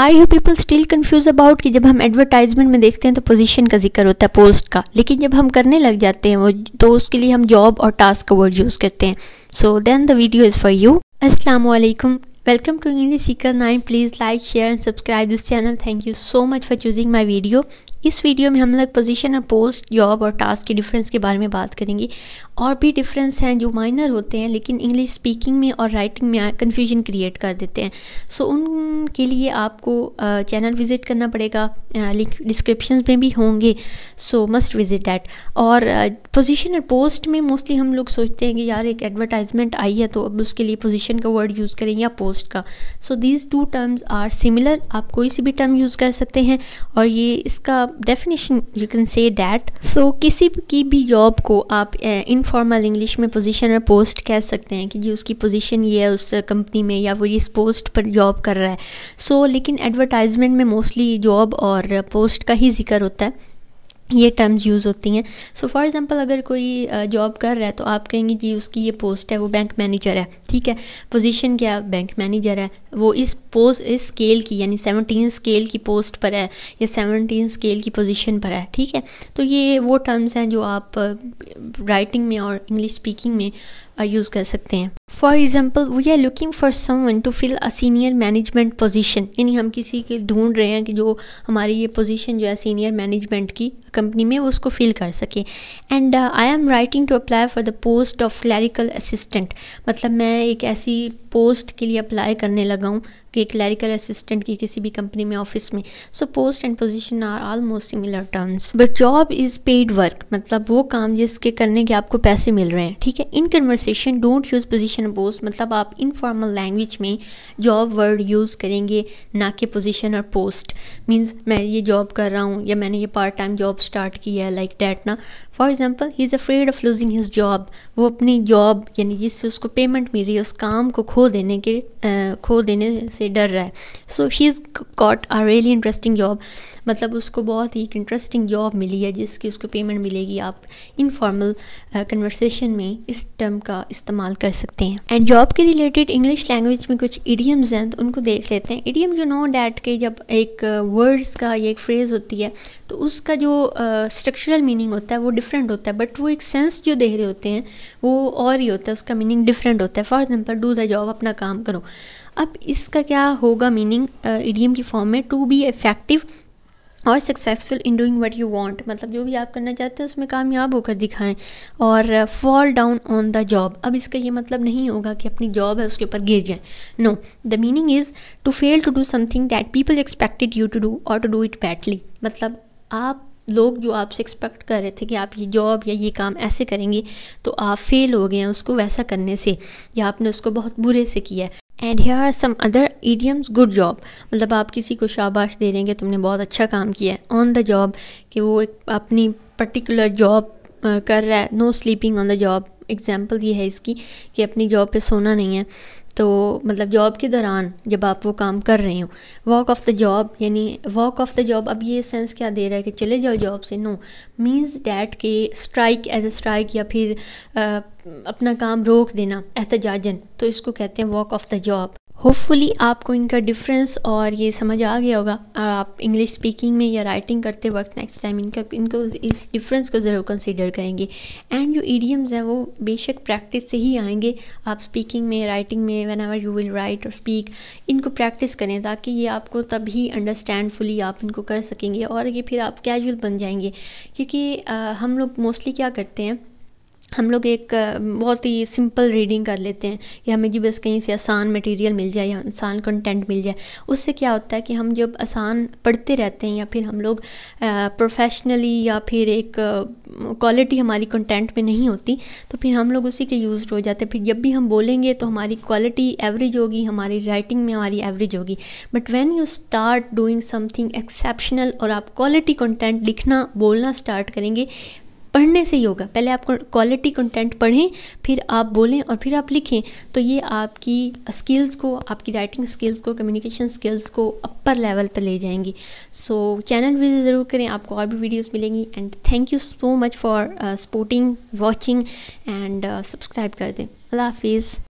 are you people still confuse about कि जब हम एडवर्टाइजमेंट में देखते हैं तो पोजीशन का जिक्र होता है पोस्ट का लेकिन जब हम करने लग जाते हैं वो तो उसके लिए हम जॉब और टास्क का वर्ड यूज़ करते हैं so then the video is for you अस्सलाम वालेकुम welcome to English seeker nine please like share and subscribe this channel thank you so much for choosing my video इस वीडियो में हम लोग पोजीशन और पोस्ट जॉब और टास्क के डिफरेंस के बारे में बात करेंगे और भी डिफरेंस हैं जो माइनर होते हैं लेकिन इंग्लिश स्पीकिंग में और राइटिंग में कन्फ्यूजन क्रिएट कर देते हैं सो so, उनके लिए आपको चैनल विज़िट करना पड़ेगा लिंक डिस्क्रिप्शन में भी होंगे सो मस्ट विज़िट डैट और पोजिशन और पोस्ट में मोस्टली हम लोग सोचते हैं कि यार एक एडवर्टाइजमेंट आई है तो अब उसके लिए पोजिशन का वर्ड यूज़ करें या पोस्ट का so these two terms are similar आप कोई सी भी टर्म यूज़ कर सकते हैं और ये इसका definition you can say that so किसी की भी जॉब को आप इनफॉर्मल इंग्लिश में पोजिशन और पोस्ट कह सकते हैं कि जी उसकी पोजिशन ये है उस कंपनी में या वो इस पोस्ट पर जॉब कर रहा है सो so, लेकिन एडवर्टाइजमेंट में मोस्टली जॉब और पोस्ट का ही जिक्र होता है ये टर्म्स यूज़ होती हैं सो फॉर एग्ज़ाम्पल अगर कोई जॉब कर रहा है तो आप कहेंगे जी उसकी ये पोस्ट है वो बैंक मैनेजर है ठीक है पोजीशन क्या बैंक मैनेजर है वो इस पोस्ट इस स्केल की यानी सेवनटीन स्केल की पोस्ट पर है या सेवनटीन स्केल की पोजीशन पर है ठीक है तो ये वो टर्म्स हैं जो आप राइटिंग में और इंग्लिश स्पीकिंग में यूज़ कर सकते हैं for example we are looking for someone to fill a senior management position यानी हम किसी के ढूंढ रहे हैं कि जो हमारी ये पोजिशन जो है सीनियर मैनेजमेंट की कंपनी में वो उसको फिल कर सके and I am writing to apply for the post of clerical assistant मतलब मैं एक ऐसी पोस्ट के लिए अप्लाई करने लगा हूँ कि क्लैरिकल असिस्टेंट की किसी भी कंपनी में ऑफिस में so post and position are almost similar terms but job is paid work मतलब वो काम जिसके करने के आपको पैसे मिल रहे हैं ठीक है in conversation don't use position position post मतलब आप इनफॉर्मल लैंग्वेज में जॉब वर्ड यूज़ करेंगे ना कि पोजिशन और पोस्ट मीन्स मैं ये जॉब कर रहा हूँ या मैंने ये पार्ट टाइम जॉब स्टार्ट की है लाइक डैट ना for example he is afraid of losing his job वो अपनी जॉब यानी जिससे उसको पेमेंट मिल रही है उस काम को खो देने के आ, खो देने से डर रहा है so she is got a really interesting job मतलब उसको बहुत ही एक इंटरेस्टिंग जॉब मिली है जिसकी उसको पेमेंट मिलेगी आप इनफॉर्मल कन्वर्सेशन में इस टर्म का इस्तेमाल कर सकते हैं हैं एंड जॉब के रिलेटेड इंग्लिश लैंग्वेज में कुछ इडियम्स हैं तो उनको देख लेते हैं इडियम यू नो डैट के जब एक वर्ड्स का या एक फ्रेज़ होती है तो उसका जो स्ट्रक्चरल uh, मीनिंग होता है वो डिफरेंट होता है बट वो एक सेंस जो दे रहे होते हैं वो और ही होता है उसका मीनिंग डिफरेंट होता है for example do the job अपना काम करो अब इसका क्या होगा मीनिंग इडियम uh, की फॉर्म में टू बी इफेक्टिव और successful in doing what you want मतलब जो भी आप करना चाहते हैं उसमें कामयाब होकर दिखाएं और fall down on the job अब इसका ये मतलब नहीं होगा कि अपनी जॉब है उसके ऊपर गिर जाएं no the meaning is to fail to do something that people expected you to do or to do it badly मतलब आप लोग जो आपसे एक्सपेक्ट कर रहे थे कि आप ये जॉब या ये काम ऐसे करेंगे तो आप फेल हो गए हैं उसको वैसा करने से या आपने उसको बहुत बुरे से किया है and here are some other idioms good job मतलब आप किसी को शाबाश दे देंगे तुमने बहुत अच्छा काम किया है ऑन द जॉब कि वो एक अपनी पर्टिकुलर जॉब कर रहा है no sleeping on the job example ये है इसकी कि अपनी जॉब पे सोना नहीं है तो मतलब जॉब के दौरान जब आप वो काम कर रहे हो वॉक ऑफ द जॉब यानी वॉक ऑफ द जॉब अब ये सेंस क्या दे रहा है कि चले जाओ जॉब से नो मींस डैट के स्ट्राइक एज ए स्ट्राइक या फिर आ, अपना काम रोक देना एहतजाजन तो इसको कहते हैं walk off the job hopefully आपको इनका डिफरेंस और ये समझ आ गया होगा आप इंग्लिश स्पीकिंग में या राइटिंग करते वक्त नेक्स्ट टाइम इनका इनको इस डिफरेंस को ज़रूर कंसिडर करेंगे एंड जो ईडियम्स हैं वो बेशक प्रैक्टिस से ही आएंगे आप स्पीकिंग में राइटिंग में whenever you will write or speak इनको प्रैक्टिस करें ताकि ये आपको तभी अंडरस्टैंड फुली आप इनको कर सकेंगे और ये फिर आप कैजुअल बन जाएंगे क्योंकि आ, हम लोग मोस्टली क्या करते हैं हम लोग एक बहुत ही सिंपल रीडिंग कर लेते हैं या हमें जी बस कहीं से आसान मटेरियल मिल जाए या आसान कंटेंट मिल जाए उससे क्या होता है कि हम जब आसान पढ़ते रहते हैं या फिर हम लोग प्रोफेशनली या फिर एक क्वालिटी हमारी कंटेंट में नहीं होती तो फिर हम लोग उसी के यूज हो जाते हैं फिर जब भी हम बोलेंगे तो हमारी क्वालिटी एवरेज होगी हमारी राइटिंग में हमारी एवरेज होगी but when you start doing something exceptional और आप क्वालिटी कंटेंट लिखना बोलना स्टार्ट करेंगे पढ़ने से ही होगा पहले आप क्वालिटी कंटेंट पढ़ें फिर आप बोलें और फिर आप लिखें तो ये आपकी स्किल्स को आपकी राइटिंग स्किल्स को कम्युनिकेशन स्किल्स को अपर लेवल पर ले जाएंगी सो चैनल विजिट ज़रूर करें आपको और भी वीडियोस मिलेंगी and thank you so much for supporting watching and subscribe कर दें अल्लाह हाफिज़